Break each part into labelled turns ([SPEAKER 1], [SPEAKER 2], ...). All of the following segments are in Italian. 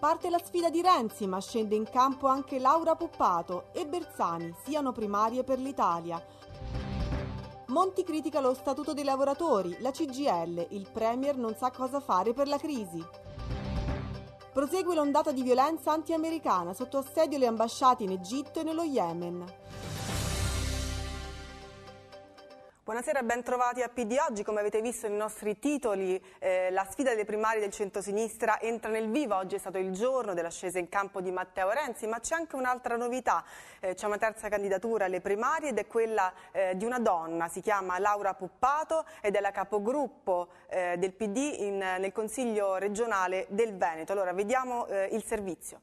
[SPEAKER 1] Parte la sfida di Renzi, ma scende in campo anche Laura Puppato e Bersani, siano primarie per l'Italia. Monti critica lo Statuto dei lavoratori, la CGL, il Premier non sa cosa fare per la crisi. Prosegue l'ondata di violenza anti-americana sotto assedio le ambasciate in Egitto e nello Yemen. Buonasera e bentrovati a PD Oggi. Come avete visto nei nostri titoli, eh, la sfida delle primarie del centrosinistra entra nel vivo. Oggi è stato il giorno dell'ascesa in campo di Matteo Renzi, ma c'è anche un'altra novità. Eh, c'è una terza candidatura alle primarie ed è quella eh, di una donna. Si chiama Laura Puppato ed è la capogruppo eh, del PD in, nel Consiglio regionale del Veneto. Allora, vediamo eh, il servizio.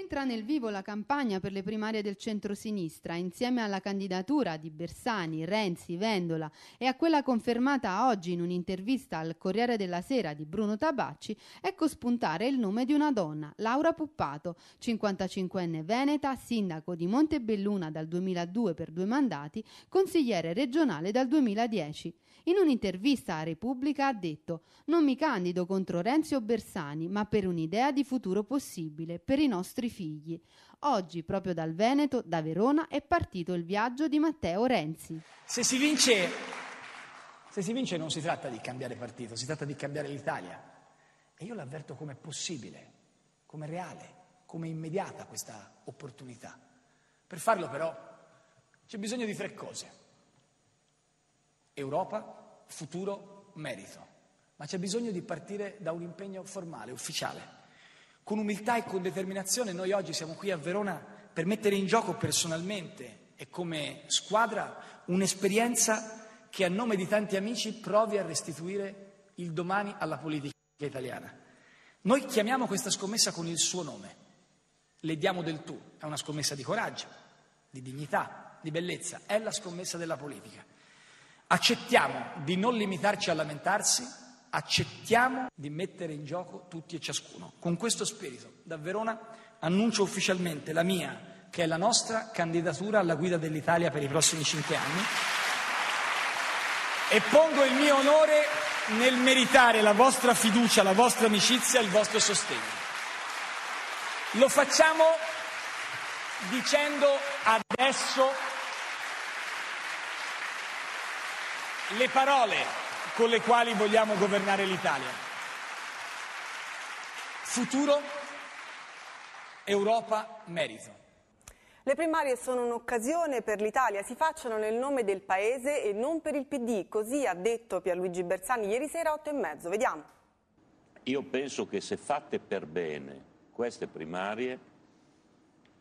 [SPEAKER 2] Entra nel vivo la campagna per le primarie del centrosinistra, insieme alla candidatura di Bersani, Renzi, Vendola e a quella confermata oggi in un'intervista al Corriere della Sera di Bruno Tabacci, ecco spuntare il nome di una donna, Laura Puppato, 55enne veneta, sindaco di Montebelluna dal 2002 per due mandati, consigliere regionale dal 2010. In un'intervista a Repubblica ha detto «Non mi candido contro Renzi o Bersani, ma per un'idea di futuro possibile, per i nostri figli. Oggi, proprio dal Veneto, da Verona, è partito il viaggio di Matteo Renzi».
[SPEAKER 3] Se si vince, se si vince non si tratta di cambiare partito, si tratta di cambiare l'Italia. E io l'avverto come possibile, come reale, come immediata questa opportunità. Per farlo però c'è bisogno di tre cose. Europa, futuro, merito. Ma c'è bisogno di partire da un impegno formale, ufficiale. Con umiltà e con determinazione noi oggi siamo qui a Verona per mettere in gioco personalmente e come squadra un'esperienza che a nome di tanti amici provi a restituire il domani alla politica italiana. Noi chiamiamo questa scommessa con il suo nome, le diamo del tu, è una scommessa di coraggio, di dignità, di bellezza, è la scommessa della politica. Accettiamo di non limitarci a lamentarsi, accettiamo di mettere in gioco tutti e ciascuno. Con questo spirito, da Verona annuncio ufficialmente la mia, che è la nostra candidatura alla guida dell'Italia per i prossimi cinque anni e pongo il mio onore nel meritare la vostra fiducia, la vostra amicizia, e il vostro sostegno. Lo facciamo dicendo adesso le parole con le quali vogliamo governare l'Italia. Futuro, Europa, merito.
[SPEAKER 1] Le primarie sono un'occasione per l'Italia, si facciano nel nome del Paese e non per il PD, così ha detto Pierluigi Bersani ieri sera a 8 e mezzo. Vediamo.
[SPEAKER 4] Io penso che se fatte per bene queste primarie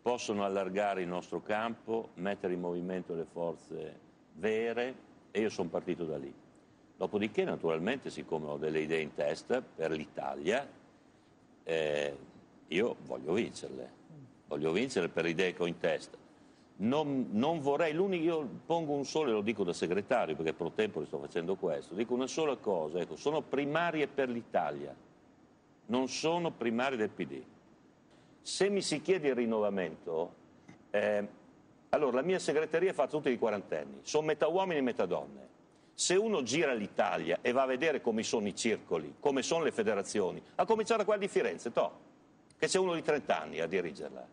[SPEAKER 4] possono allargare il nostro campo, mettere in movimento le forze vere, e io sono partito da lì. Dopodiché, naturalmente, siccome ho delle idee in testa per l'Italia, eh, io voglio vincerle. Voglio vincere per le idee che ho in testa. Non, non vorrei, l'unico, io pongo un solo, e lo dico da segretario perché pro tempore sto facendo questo, dico una sola cosa, ecco, sono primarie per l'Italia, non sono primarie del PD. Se mi si chiede il rinnovamento, eh, allora, la mia segreteria fa tutti i quarantenni, sono metà uomini e metà donne. Se uno gira l'Italia e va a vedere come sono i circoli, come sono le federazioni, a cominciare da quella di Firenze, to, che c'è uno di 30 anni a dirigerla.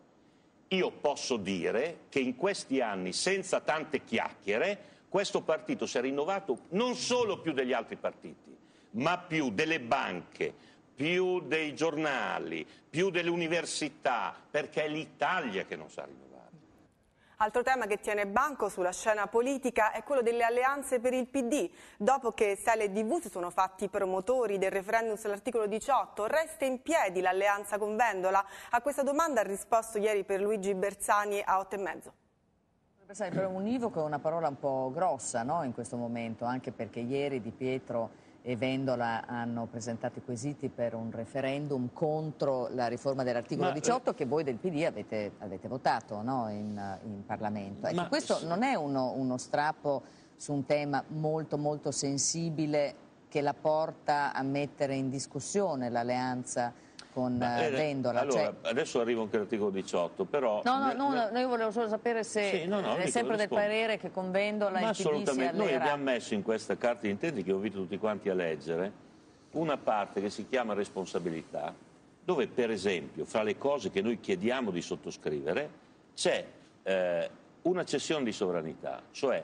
[SPEAKER 4] Io posso dire che in questi anni, senza tante chiacchiere, questo partito si è rinnovato non solo più degli altri partiti, ma più delle banche, più dei giornali, più delle università, perché è l'Italia che non si è rinnovata.
[SPEAKER 1] Altro tema che tiene banco sulla scena politica è quello delle alleanze per il PD. Dopo che Sale e DV si sono fatti promotori del referendum sull'articolo 18, resta in piedi l'alleanza con Vendola? A questa domanda ha risposto ieri per Luigi Bersani a 8,5.
[SPEAKER 5] Univoco è una parola un po' grossa no? in questo momento, anche perché ieri Di Pietro e Vendola hanno presentato i quesiti per un referendum contro la riforma dell'articolo 18 eh, che voi del PD avete, avete votato no? in, in, Parlamento. Ecco, questo non è uno, uno strappo su un tema molto molto sensibile che la porta a mettere in discussione l'alleanza con eh, eh, Vendola. Allora,
[SPEAKER 4] cioè... adesso arrivo anche all'articolo 18, però... No, no, ne, no, ne...
[SPEAKER 5] no, io volevo solo sapere se sì, no, no, è sempre del parere che con Vendola Ma assolutamente, noi abbiamo
[SPEAKER 4] messo in questa carta di intenti che ho invito tutti quanti a leggere una parte che si chiama responsabilità, dove per esempio fra le cose che noi chiediamo di sottoscrivere c'è eh, una cessione di sovranità, cioè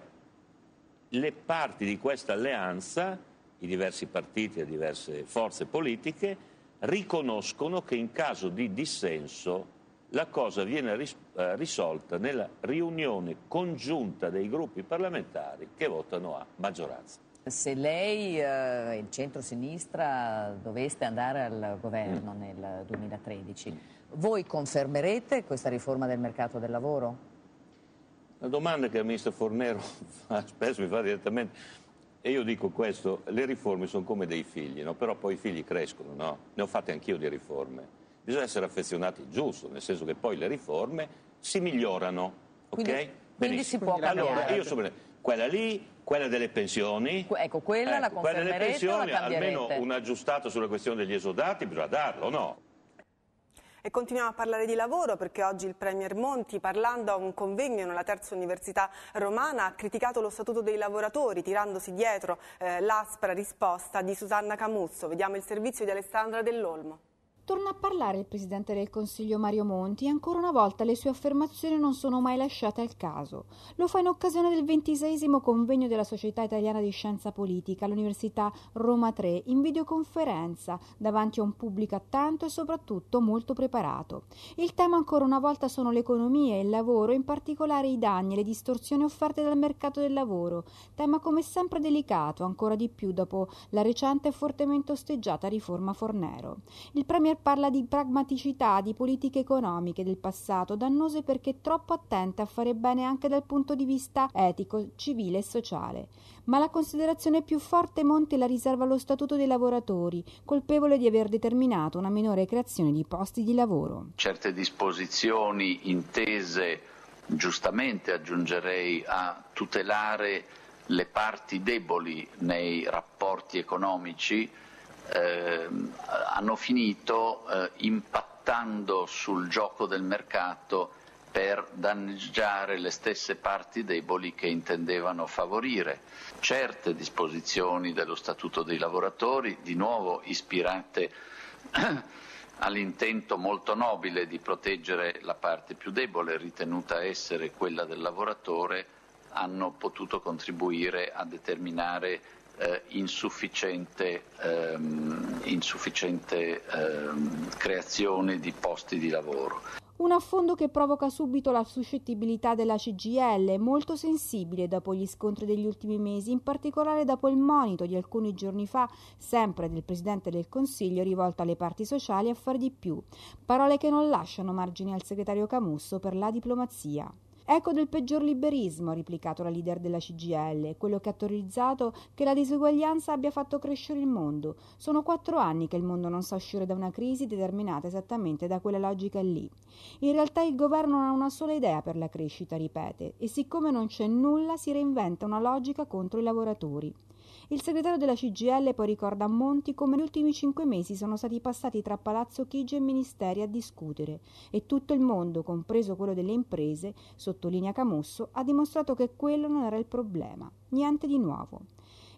[SPEAKER 4] le parti di questa alleanza, i diversi partiti, le diverse forze politiche, riconoscono che in caso di dissenso la cosa viene ris- eh, risolta nella riunione congiunta dei gruppi parlamentari che votano a maggioranza.
[SPEAKER 5] Se lei e eh, il centro-sinistra doveste andare al governo mm. nel 2013, mm. voi confermerete questa riforma del mercato del lavoro?
[SPEAKER 4] La domanda che il ministro Fornero fa, spesso mi fa direttamente e io dico questo, le riforme sono come dei figli, no? però poi i figli crescono, no? ne ho fatte anch'io di riforme. Bisogna essere affezionati giusto, nel senso che poi le riforme si migliorano. Quindi, okay? quindi si può cambiare. Allora, io so bene, quella lì, quella delle pensioni. Ecco, quella ecco, la quella delle pensioni, almeno un aggiustato sulla questione degli esodati, bisogna darlo, no?
[SPEAKER 1] E continuiamo a parlare di lavoro perché oggi il Premier Monti, parlando a un convegno nella terza università romana, ha criticato lo statuto dei lavoratori, tirandosi dietro eh, l'aspra risposta di Susanna Camuzzo. Vediamo il servizio di Alessandra Dell'Olmo.
[SPEAKER 6] Torna a parlare il Presidente del Consiglio Mario Monti e ancora una volta le sue affermazioni non sono mai lasciate al caso. Lo fa in occasione del ventiseiesimo convegno della Società Italiana di Scienza Politica all'Università Roma 3 in videoconferenza davanti a un pubblico attento e soprattutto molto preparato. Il tema ancora una volta sono l'economia e il lavoro, in particolare i danni e le distorsioni offerte dal mercato del lavoro, tema come sempre delicato, ancora di più dopo la recente e fortemente osteggiata riforma Fornero. Il Premier Wagner parla di pragmaticità, di politiche economiche del passato, dannose perché troppo attente a fare bene anche dal punto di vista etico, civile e sociale. Ma la considerazione più forte Monti la riserva allo Statuto dei lavoratori, colpevole di aver determinato una minore creazione di posti di lavoro.
[SPEAKER 7] Certe disposizioni intese giustamente aggiungerei a tutelare le parti deboli nei rapporti economici eh, hanno finito eh, impattando sul gioco del mercato per danneggiare le stesse parti deboli che intendevano favorire. Certe disposizioni dello Statuto dei lavoratori, di nuovo ispirate all'intento molto nobile di proteggere la parte più debole, ritenuta essere quella del lavoratore, hanno potuto contribuire a determinare eh, insufficiente, ehm, insufficiente ehm, creazione di posti
[SPEAKER 8] di lavoro.
[SPEAKER 6] Un affondo che provoca subito la suscettibilità della CGL, molto sensibile dopo gli scontri degli ultimi mesi, in particolare dopo il monito di alcuni giorni fa, sempre del Presidente del Consiglio, rivolto alle parti sociali a far di più. Parole che non lasciano margini al segretario Camusso per la diplomazia. Ecco del peggior liberismo, ha replicato la leader della CGL, quello che ha teorizzato che la diseguaglianza abbia fatto crescere il mondo. Sono quattro anni che il mondo non sa uscire da una crisi determinata esattamente da quella logica lì. In realtà il governo non ha una sola idea per la crescita, ripete, e siccome non c'è nulla si reinventa una logica contro i lavoratori. Il segretario della CGL poi ricorda a Monti come gli ultimi cinque mesi sono stati passati tra Palazzo Chigi e Ministeri a discutere e tutto il mondo, compreso quello delle imprese, sottolinea Camusso, ha dimostrato che quello non era il problema. Niente di nuovo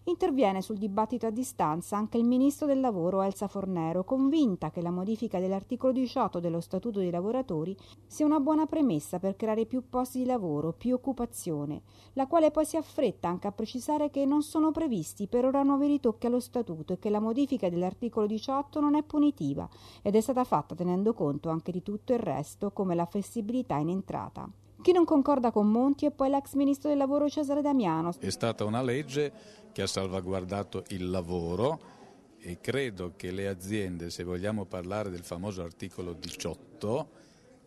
[SPEAKER 6] interviene sul dibattito a distanza anche il ministro del lavoro Elsa Fornero, convinta che la modifica dell'articolo 18 dello Statuto dei lavoratori sia una buona premessa per creare più posti di lavoro, più occupazione, la quale poi si affretta anche a precisare che non sono previsti per ora nuovi ritocchi allo Statuto e che la modifica dell'articolo 18 non è punitiva ed è stata fatta tenendo conto anche di tutto il resto come la flessibilità in entrata. Chi non concorda con Monti è poi l'ex ministro del lavoro Cesare Damiano.
[SPEAKER 7] È stata una legge che ha salvaguardato il lavoro e credo che le aziende, se vogliamo parlare del famoso articolo 18,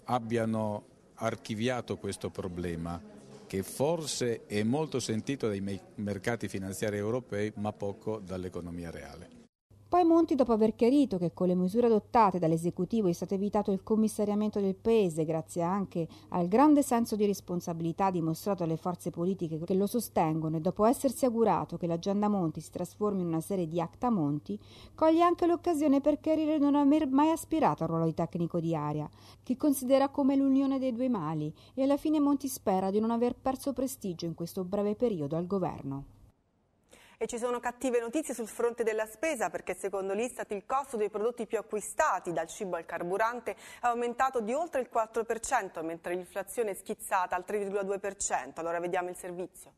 [SPEAKER 7] abbiano archiviato questo problema che forse è molto sentito dai mercati finanziari europei ma poco dall'economia reale.
[SPEAKER 6] Poi Monti, dopo aver chiarito che con le misure adottate dall'esecutivo è stato evitato il commissariamento del paese, grazie anche al grande senso di responsabilità dimostrato alle forze politiche che lo sostengono e dopo essersi augurato che l'agenda Monti si trasformi in una serie di acta Monti, coglie anche l'occasione per chiarire di non aver mai aspirato al ruolo di tecnico di aria, che considera come l'unione dei due mali e alla fine Monti spera di non aver perso prestigio in questo breve periodo al governo.
[SPEAKER 1] E ci sono cattive notizie sul fronte della spesa perché secondo l'Istat il costo dei prodotti più acquistati, dal cibo al carburante, è aumentato di oltre il 4%, mentre l'inflazione è schizzata al 3,2%. Allora vediamo il servizio.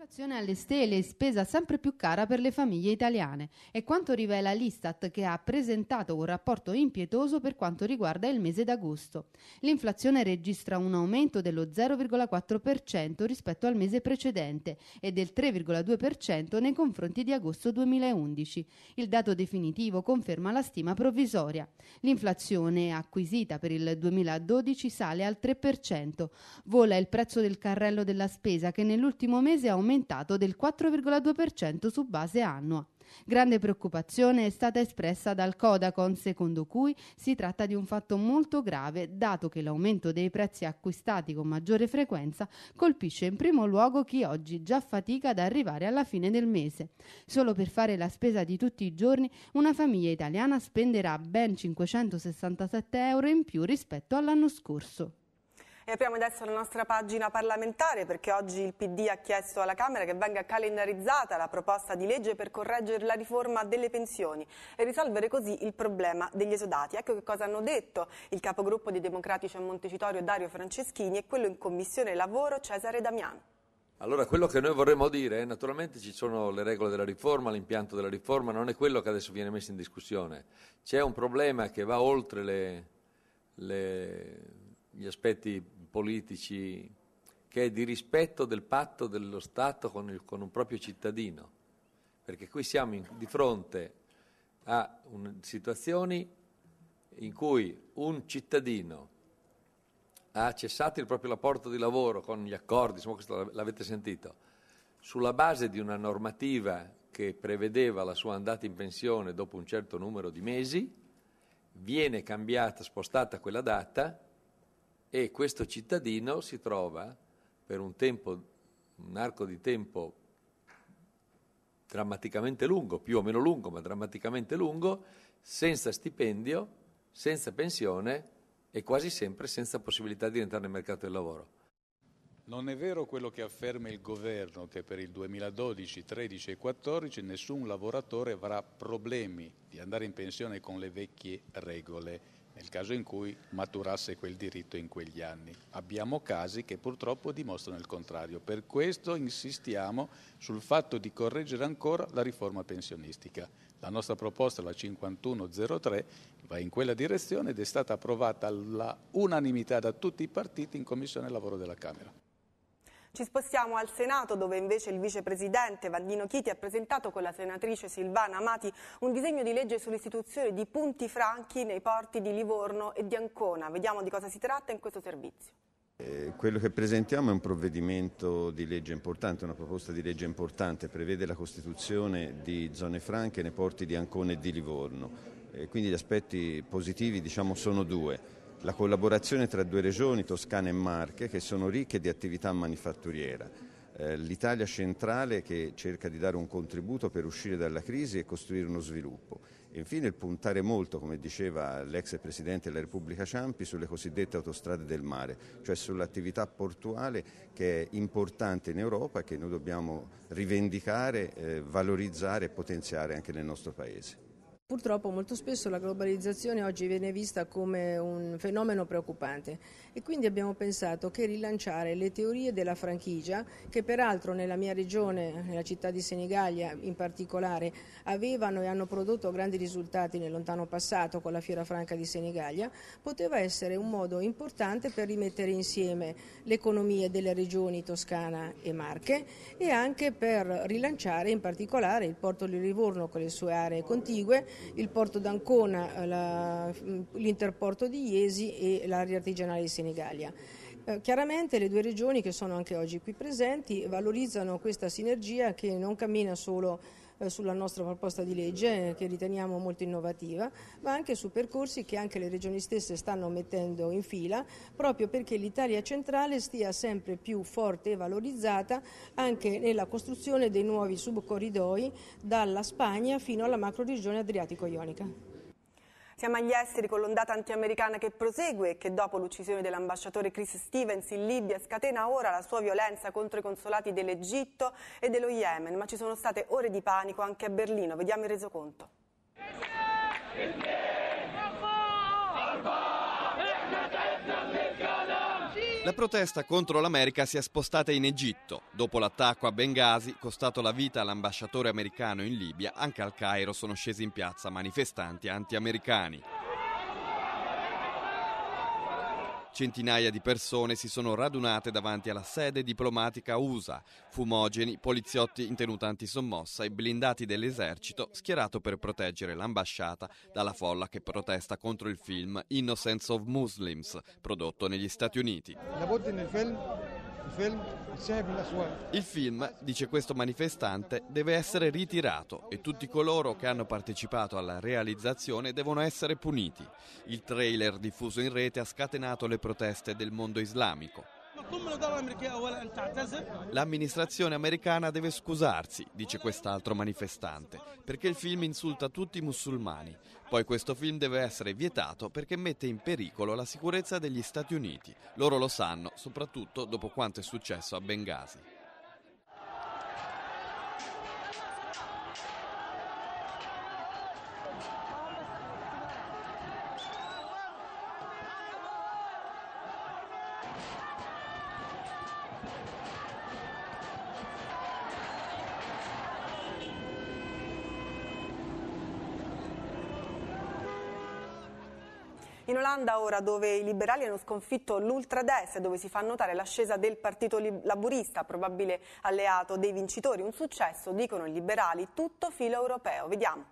[SPEAKER 2] L'inflazione alle stelle, spesa sempre più cara per le famiglie italiane. È quanto rivela l'Istat che ha presentato un rapporto impietoso per quanto riguarda il mese d'agosto. L'inflazione registra un aumento dello 0,4% rispetto al mese precedente e del 3,2% nei confronti di agosto 2011. Il dato definitivo conferma la stima provvisoria. L'inflazione acquisita per il 2012 sale al 3%. Vola il prezzo del carrello della spesa che nell'ultimo mese ha aumentato aumentato del 4,2% su base annua. Grande preoccupazione è stata espressa dal Codacon, secondo cui si tratta di un fatto molto grave, dato che l'aumento dei prezzi acquistati con maggiore frequenza colpisce in primo luogo chi oggi già fatica ad arrivare alla fine del mese. Solo per fare la spesa di tutti i giorni, una famiglia italiana spenderà ben 567 euro in più rispetto all'anno scorso.
[SPEAKER 1] E apriamo adesso la nostra pagina parlamentare perché oggi il PD ha chiesto alla Camera che venga calendarizzata la proposta di legge per correggere la riforma delle pensioni e risolvere così il problema degli esodati. Ecco che cosa hanno detto il capogruppo dei Democratici a Montecitorio Dario Franceschini e quello in Commissione Lavoro Cesare Damiano.
[SPEAKER 8] Allora, quello che noi vorremmo dire, eh, naturalmente ci sono le regole della riforma, l'impianto della riforma, non è quello che adesso viene messo in discussione. C'è un problema che va oltre le, le, gli aspetti politici, che è di rispetto del patto dello Stato con, il, con un proprio cittadino, perché qui siamo in, di fronte a un, situazioni in cui un cittadino ha cessato il proprio rapporto di lavoro con gli accordi, insomma questo l'avete sentito, sulla base di una normativa che prevedeva la sua andata in pensione dopo un certo numero di mesi, viene cambiata, spostata quella data e questo cittadino si trova per un, tempo, un arco di tempo drammaticamente lungo, più o meno lungo, ma drammaticamente lungo, senza stipendio, senza pensione e quasi sempre senza possibilità di entrare nel mercato del lavoro.
[SPEAKER 7] Non è vero quello che afferma il governo che per il 2012, 2013 e 2014 nessun lavoratore avrà problemi di andare in pensione con le vecchie regole nel caso in cui maturasse quel diritto in quegli anni. Abbiamo casi che purtroppo dimostrano il contrario, per questo insistiamo sul fatto di correggere ancora la riforma pensionistica. La nostra proposta, la 5103, va in quella direzione ed è stata approvata all'unanimità da tutti i partiti in Commissione Lavoro della Camera.
[SPEAKER 1] Ci spostiamo al Senato dove invece il vicepresidente Vandino Chiti ha presentato con la senatrice Silvana Amati un disegno di legge sull'istituzione di punti franchi nei porti di Livorno e di Ancona. Vediamo di cosa si tratta in questo servizio.
[SPEAKER 4] Eh, quello che presentiamo è un provvedimento di legge importante, una proposta di legge importante, prevede la costituzione di zone franche nei porti di Ancona e di Livorno. Eh, quindi gli aspetti positivi diciamo, sono due la collaborazione tra due regioni, Toscana e Marche, che sono ricche di attività manifatturiera. Eh, L'Italia centrale che cerca di dare un contributo per uscire dalla crisi e costruire uno sviluppo. E infine il puntare molto, come diceva l'ex Presidente della Repubblica Ciampi, sulle cosiddette autostrade del mare, cioè sull'attività portuale che è importante in Europa e che noi dobbiamo rivendicare, eh, valorizzare e potenziare anche nel nostro Paese.
[SPEAKER 5] Purtroppo molto spesso la globalizzazione oggi viene vista come un fenomeno preoccupante e quindi abbiamo pensato che rilanciare le teorie della franchigia, che peraltro nella mia regione, nella città di Senigallia in particolare, avevano e hanno prodotto grandi risultati nel lontano passato con la Fiera Franca di Senigallia, poteva essere un modo importante per rimettere insieme le economie delle regioni Toscana e Marche e anche per rilanciare in particolare il porto di Livorno con le sue aree contigue il porto d'Ancona, eh, mm, l'interporto di Iesi e l'area artigianale di Senegalia. Eh, chiaramente le due regioni che sono anche oggi qui presenti valorizzano questa sinergia che non cammina solo eh, sulla nostra proposta di legge eh, che riteniamo molto innovativa, ma anche su percorsi che anche le regioni stesse stanno mettendo in fila proprio perché l'Italia centrale stia sempre più forte e valorizzata anche nella costruzione dei nuovi subcorridoi dalla Spagna fino alla macro regione adriatico-ionica.
[SPEAKER 1] Siamo agli esteri con l'ondata antiamericana che prosegue e che dopo l'uccisione dell'ambasciatore Chris Stevens in Libia scatena ora la sua violenza contro i consolati dell'Egitto e dello Yemen, ma ci sono state ore di panico anche a Berlino, vediamo il resoconto.
[SPEAKER 9] La protesta contro l'America si è spostata in Egitto. Dopo l'attacco a Benghazi, costato la vita all'ambasciatore americano in Libia, anche al Cairo sono scesi in piazza manifestanti anti-americani. Centinaia di persone si sono radunate davanti alla sede diplomatica USA, fumogeni, poliziotti in tenuta antisommossa e blindati dell'esercito schierato per proteggere l'ambasciata dalla folla che protesta contro il film Innocence of Muslims, prodotto negli Stati Uniti. Il film, dice questo manifestante, deve essere ritirato e tutti coloro che hanno partecipato alla realizzazione devono essere puniti. Il trailer diffuso in rete ha scatenato le proteste del mondo islamico. L'amministrazione americana deve scusarsi, dice quest'altro manifestante, perché il film insulta tutti i musulmani. Poi questo film deve essere vietato perché mette in pericolo la sicurezza degli Stati Uniti. Loro lo sanno, soprattutto dopo quanto è successo a Benghazi.
[SPEAKER 1] In Olanda ora dove i liberali hanno sconfitto l'ultradestra dove si fa notare l'ascesa del partito laburista, probabile alleato dei vincitori, un successo, dicono i liberali, tutto filo europeo. Vediamo.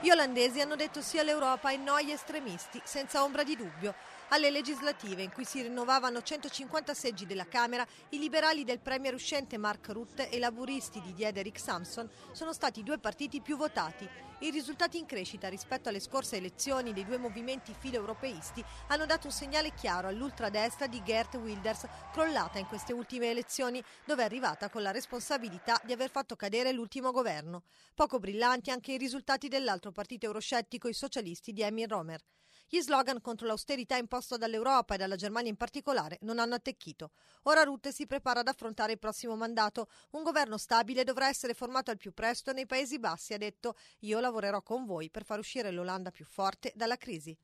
[SPEAKER 10] Gli olandesi hanno detto sì all'Europa e no agli estremisti, senza ombra di dubbio. Alle legislative, in cui si rinnovavano 150 seggi della Camera, i liberali del premier uscente Mark Rutte e i laburisti di Diederik Samson sono stati i due partiti più votati. I risultati in crescita rispetto alle scorse elezioni dei due movimenti filo-europeisti hanno dato un segnale chiaro all'ultradestra di Gert Wilders, crollata in queste ultime elezioni, dove è arrivata con la responsabilità di aver fatto cadere l'ultimo governo. Poco brillanti anche i risultati dell'altro partito euroscettico, i socialisti di Emil Romer. Gli slogan contro l'austerità imposto dall'Europa e dalla Germania in particolare non hanno attecchito. Ora Rutte si prepara ad affrontare il prossimo mandato. Un governo stabile dovrà essere formato al più presto nei Paesi Bassi, ha detto. Io lavorerò con voi per far uscire l'Olanda più forte dalla crisi.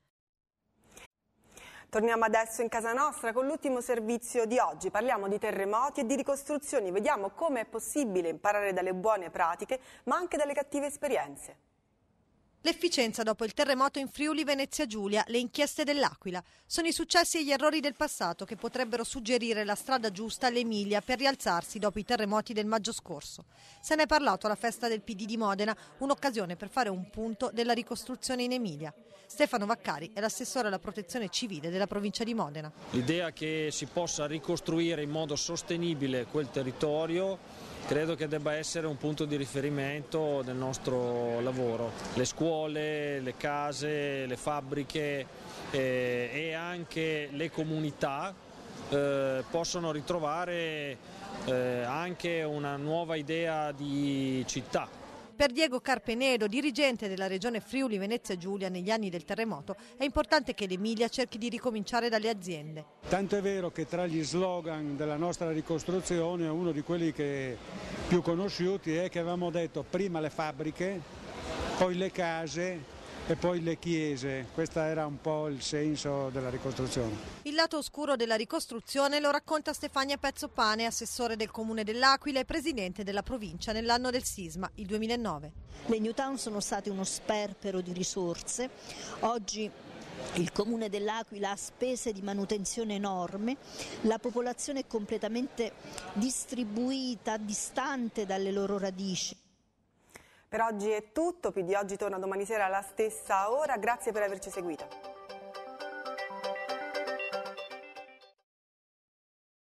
[SPEAKER 1] Torniamo adesso in casa nostra con l'ultimo servizio di oggi. Parliamo di terremoti e di ricostruzioni. Vediamo come è possibile imparare dalle buone pratiche, ma anche dalle cattive esperienze. L'efficienza dopo il terremoto in Friuli Venezia Giulia, le inchieste dell'Aquila. Sono
[SPEAKER 10] i successi e gli errori del passato che potrebbero suggerire la strada giusta all'Emilia per rialzarsi dopo i terremoti del maggio scorso. Se ne è parlato alla festa del PD di Modena, un'occasione per fare un punto della ricostruzione in Emilia. Stefano Vaccari è l'assessore alla protezione civile della provincia di Modena.
[SPEAKER 4] L'idea che si possa ricostruire in modo sostenibile quel territorio credo che debba essere un punto di riferimento del nostro lavoro. Le scuole, le case, le fabbriche eh, e anche le comunità eh, possono ritrovare eh, anche una nuova idea di città
[SPEAKER 10] per Diego Carpenedo, dirigente della regione Friuli Venezia Giulia negli anni del terremoto, è importante che l'Emilia cerchi di ricominciare dalle aziende.
[SPEAKER 7] Tanto è vero che tra gli slogan della nostra ricostruzione uno di quelli più conosciuti è che avevamo detto prima le fabbriche, poi le case e poi le chiese. Questo era un po' il senso della ricostruzione.
[SPEAKER 10] Il lato oscuro della ricostruzione lo racconta Stefania Pezzopane, assessore del comune dell'Aquila e presidente della provincia nell'anno del sisma, il 2009.
[SPEAKER 6] Le New Town sono state uno sperpero di risorse. Oggi il comune dell'Aquila ha spese di manutenzione enorme, la popolazione è completamente distribuita, distante dalle loro radici.
[SPEAKER 1] Per oggi è tutto, PD oggi torna domani sera alla stessa ora, grazie per averci seguito.